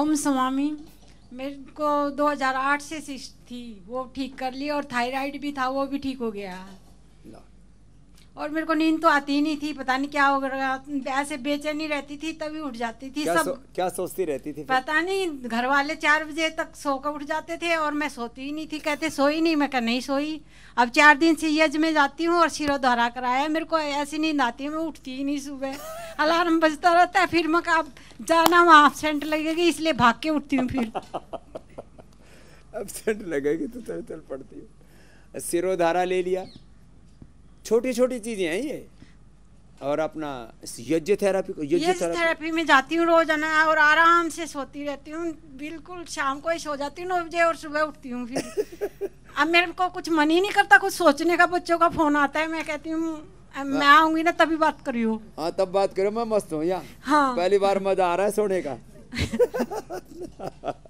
ओम स्वामी मेरे को 2008 से सिस्ट थी वो ठीक कर ली और थायराइड भी था वो भी ठीक हो गया और मेरे को नींद तो आती ही नहीं थी पता नहीं क्या हो गया ऐसे बेचैनी रहती थी तभी उठ जाती थी क्या सब सो, क्या सोचती रहती थी पता नहीं घर वाले चार बजे तक सो कर उठ जाते थे और मैं सोती ही नहीं थी कहते सोई नहीं मैं कह नहीं सोई अब चार दिन से यज में जाती हूँ और सिरों द्वारा कराया मेरे को ऐसी नींद आती है मैं उठती ही नहीं सुबह अलार्म बजता रहता है फिर मैं कहा जाना वहाँ एबसेंट लगेगी इसलिए भाग के उठती हूँ फिर एबसेंट लगेगी तो चल चल पड़ती हूँ सिरोधारा ले लिया छोटी छोटी चीज़ें हैं ये और अपना यज्ञ थेरापी को यज्ञ थेरापी में जाती हूँ रोजाना और आराम से सोती रहती हूँ बिल्कुल शाम को ही सो जाती हूँ नौ बजे और सुबह उठती हूँ फिर अब मेरे को कुछ मन ही नहीं करता कुछ सोचने का बच्चों का फोन आता है मैं कहती हूँ मैं आऊंगी ना तभी बात करी हूँ हाँ तब बात करो मैं मस्त हूँ यहाँ हाँ पहली बार मजा आ रहा है सोने का